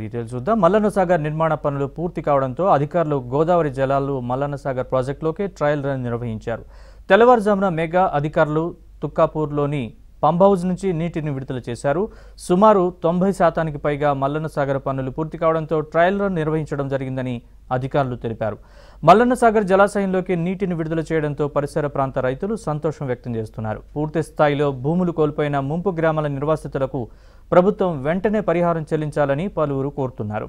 details చూద్దాం మల్లన్న సాగర్ నిర్మాణ పనులు పూర్తి కావడంతో అధికారులు గోదావరి జలాలు మల్లన్న సాగర్ ప్రాజెక్టులోకి ట్రయల్ రన్ నిర్వహించారు తెల్లవారుజామున మెగా అధికారులు తుక్కాపూర్లోని పంప్ హౌస్ నుంచి నీటిని విడుదల చేశారు సుమారు తొంభై శాతానికి పైగా మల్లన్న సాగర్ పనులు పూర్తి కావడంతో ట్రయల్ రన్ నిర్వహించడం జరిగిందని అధికారులు తెలిపారు మల్లన్న సాగర్ జలాశయంలోకి నీటిని విడుదల చేయడంతో పరిసర ప్రాంత రైతులు సంతోషం వ్యక్తం చేస్తున్నారు పూర్తి స్థాయిలో భూములు కోల్పోయిన ముంపు గ్రామాల నిర్వాసితులకు ప్రభుత్వం వెంటనే పరిహారం చెల్లించాలని పలువురు కోరుతున్నారు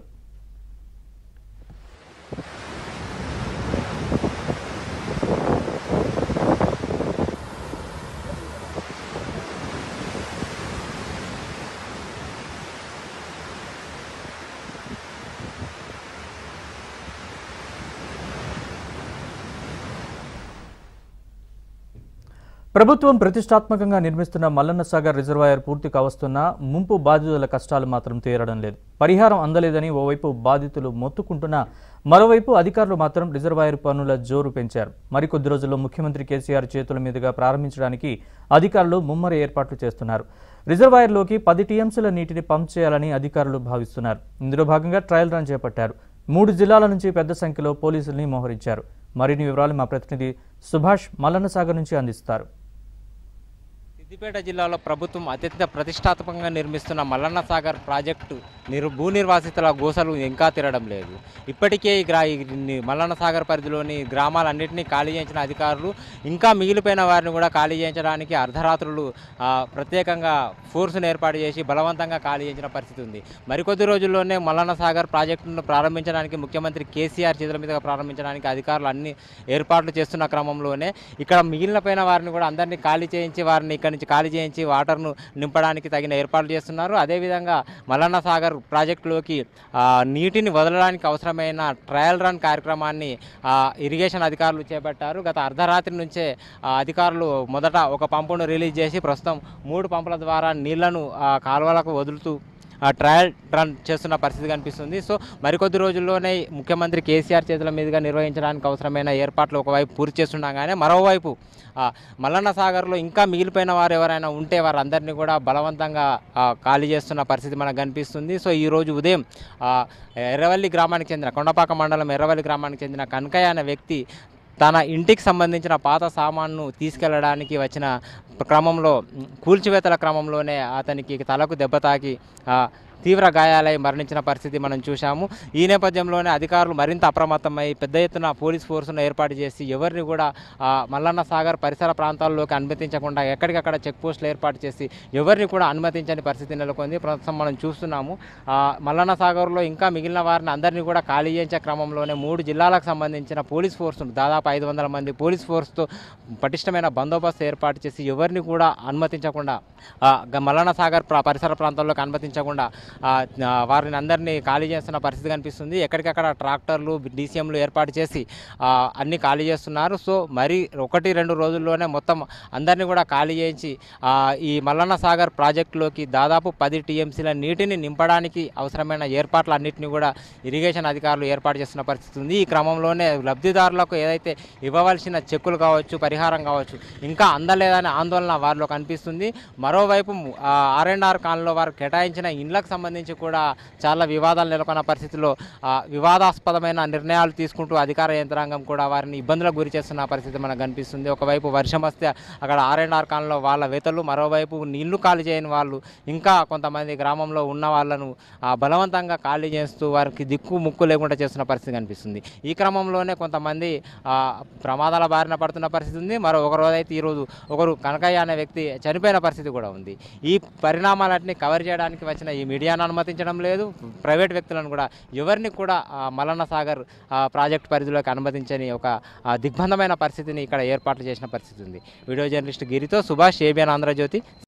ప్రభుత్వం ప్రతిష్టాత్మకంగా నిర్మిస్తున్న మల్లన్న సాగర్ రిజర్వాయర్ పూర్తి కావస్తున్నా ముంపు బాధితుల కష్టాలు మాత్రం తీరడం లేదు పరిహారం అందలేదని ఓవైపు బాధితులు మొత్తుకుంటున్నా మరోవైపు అధికారులు మాత్రం రిజర్వాయర్ పనుల జోరు పెంచారు మరికొద్ది రోజుల్లో ముఖ్యమంత్రి కేసీఆర్ చేతుల మీదుగా ప్రారంభించడానికి అధికారులు ముమ్మర ఏర్పాట్లు చేస్తున్నారు రిజర్వాయర్లోకి పది టీఎంసీల నీటిని పంప్ చేయాలని అధికారులు భావిస్తున్నారు ఇందులో భాగంగా ట్రయల్ రన్ చేపట్టారు మూడు జిల్లాల నుంచి పెద్ద సంఖ్యలో పోలీసుల్ని మోహరించారు మరిన్ని వివరాలు మా ప్రతినిధి సుభాష్ మల్లన్నసాగర్ నుంచి అందిస్తారు సిద్దిపేట జిల్లాలో ప్రభుత్వం అత్యంత ప్రతిష్టాత్మకంగా నిర్మిస్తున్న మల్లన్న సాగర్ ప్రాజెక్టు నిర్ భూ నిర్వాసితుల గోసలు ఇంకా తిరగడం లేదు ఇప్పటికే ఈ గ్రా మల్లన్న సాగర్ పరిధిలోని గ్రామాలన్నింటినీ ఖాళీ చేయించిన అధికారులు ఇంకా మిగిలిపోయిన వారిని కూడా ఖాళీ చేయించడానికి అర్ధరాత్రులు ప్రత్యేకంగా ఫోర్సును ఏర్పాటు చేసి బలవంతంగా ఖాళీ చేయించిన పరిస్థితి ఉంది మరికొద్ది రోజుల్లోనే మల్లన్న సాగర్ ప్రాజెక్టును ప్రారంభించడానికి ముఖ్యమంత్రి కేసీఆర్ చేతుల మీదుగా ప్రారంభించడానికి అధికారులు అన్ని ఏర్పాట్లు చేస్తున్న క్రమంలోనే ఇక్కడ మిగిలిన వారిని కూడా అందరినీ ఖాళీ చేయించి వారిని ఇక్కడి నుంచి ఖాళీ చేయించి వాటర్ను నింపడానికి తగిన ఏర్పాట్లు చేస్తున్నారు అదేవిధంగా మల్లన్న సాగర్ ప్రాజెక్టులోకి నీటిని వదలడానికి అవసరమైన ట్రయల్ రన్ కార్యక్రమాన్ని ఇరిగేషన్ అధికారులు చేపట్టారు గత అర్ధరాత్రి నుంచే అధికారులు మొదట ఒక పంపును రిలీజ్ చేసి ప్రస్తుతం మూడు పంపుల ద్వారా నీళ్లను కాలువలకు వదులుతూ ట్రయల్ రన్ చేస్తున్న పరిస్థితి కనిపిస్తుంది సో మరికొద్ది రోజుల్లోనే ముఖ్యమంత్రి కేసీఆర్ చేతుల మీదుగా నిర్వహించడానికి అవసరమైన ఏర్పాట్లు ఒకవైపు పూర్తి చేస్తుండగానే మరోవైపు మల్లన్న సాగర్లో ఇంకా మిగిలిపోయిన వారు ఎవరైనా ఉంటే వారందరినీ కూడా బలవంతంగా ఖాళీ చేస్తున్న పరిస్థితి మనకు కనిపిస్తుంది సో ఈరోజు ఉదయం ఎర్రవల్లి గ్రామానికి చెందిన కొండపాక మండలం ఎర్రవల్లి గ్రామానికి చెందిన కనకయ్య అనే వ్యక్తి తన ఇంటికి సంబంధించిన పాత సామాన్ను తీసుకెళ్లడానికి వచ్చిన క్రమంలో కూల్చివేతల క్రమంలోనే అతనికి తలకు దెబ్బ తాకి తీవ్ర గాయాలై మరణించిన పరిస్థితి మనం చూశాము ఈ నేపథ్యంలోనే అధికారులు మరింత అప్రమత్తమై పెద్ద ఎత్తున పోలీస్ ఫోర్సును ఏర్పాటు చేసి ఎవరిని కూడా మల్లన్న సాగర్ పరిసర ప్రాంతాల్లోకి అనుమతించకుండా ఎక్కడికక్కడ చెక్ పోస్టులు ఏర్పాటు చేసి ఎవరిని కూడా అనుమతించని పరిస్థితి నెలకొంది ప్రస్తుతం మనం చూస్తున్నాము మల్లన్న సాగర్లో ఇంకా మిగిలిన వారిని అందరినీ కూడా ఖాళీ చేయించే క్రమంలోనే మూడు జిల్లాలకు సంబంధించిన పోలీస్ ఫోర్సును దాదాపు ఐదు వందల మంది పోలీస్ ఫోర్స్తో పటిష్టమైన బందోబస్తు ఏర్పాటు చేసి ఎవరిని కూడా అనుమతించకుండా మల్లన్న సాగర్ పరిసర ప్రాంతాల్లోకి అనుమతించకుండా వారిని అందరినీ ఖాళీ చేస్తున్న పరిస్థితి కనిపిస్తుంది ఎక్కడికక్కడ ట్రాక్టర్లు డీసీఎంలు ఏర్పాటు చేసి అన్ని ఖాళీ చేస్తున్నారు సో మరి ఒకటి రెండు రోజుల్లోనే మొత్తం అందరినీ కూడా ఖాళీ చేయించి ఈ మల్లన్న సాగర్ ప్రాజెక్టులోకి దాదాపు పది టీఎంసీల నీటిని నింపడానికి అవసరమైన ఏర్పాట్లు అన్నింటినీ కూడా ఇరిగేషన్ అధికారులు ఏర్పాటు చేస్తున్న పరిస్థితి ఉంది ఈ క్రమంలోనే లబ్ధిదారులకు ఏదైతే ఇవ్వవలసిన చెక్కులు కావచ్చు పరిహారం కావచ్చు ఇంకా అందలేదనే ఆందోళన వారిలో కనిపిస్తుంది మరోవైపు ఆర్ఎన్ఆర్ కాలంలో వారు కేటాయించిన ఇండ్లకు సంబంధించి కూడా చాలా వివాదాలు నెలకొన్న పరిస్థితుల్లో వివాదాస్పదమైన నిర్ణయాలు తీసుకుంటూ అధికార యంత్రాంగం కూడా వారిని ఇబ్బందులకు గురి చేస్తున్న పరిస్థితి మనకు కనిపిస్తుంది ఒకవైపు వర్షం వస్తే అక్కడ ఆర్ఎన్ఆర్ కాలంలో వాళ్ళ వేతలు మరోవైపు నీళ్లు ఖాళీ చేయని వాళ్ళు ఇంకా కొంతమంది గ్రామంలో ఉన్న వాళ్ళను బలవంతంగా ఖాళీ చేస్తూ వారికి దిక్కు ముక్కు లేకుండా చేస్తున్న పరిస్థితి కనిపిస్తుంది ఈ క్రమంలోనే కొంతమంది ప్రమాదాల బారిన పడుతున్న పరిస్థితి ఉంది మరో ఒకరోజైతే ఈరోజు ఒకరు కనకయ్య అనే వ్యక్తి చనిపోయిన పరిస్థితి కూడా ఉంది ఈ పరిణామాలన్నీ కవర్ చేయడానికి వచ్చిన ఈ మీడియా నిర్మాణాన్ని అనుమతించడం లేదు ప్రైవేట్ వ్యక్తులను కూడా ఎవరిని కూడా మలన్న సాగర్ ప్రాజెక్ట్ పరిధిలోకి అనుమతించని ఒక దిగ్బంధమైన పరిస్థితిని ఇక్కడ ఏర్పాట్లు చేసిన పరిస్థితి ఉంది వీడియో జర్నలిస్ట్ గిరితో సుభాష్ ఏబిఎన్ ఆంధ్రజ్యోతి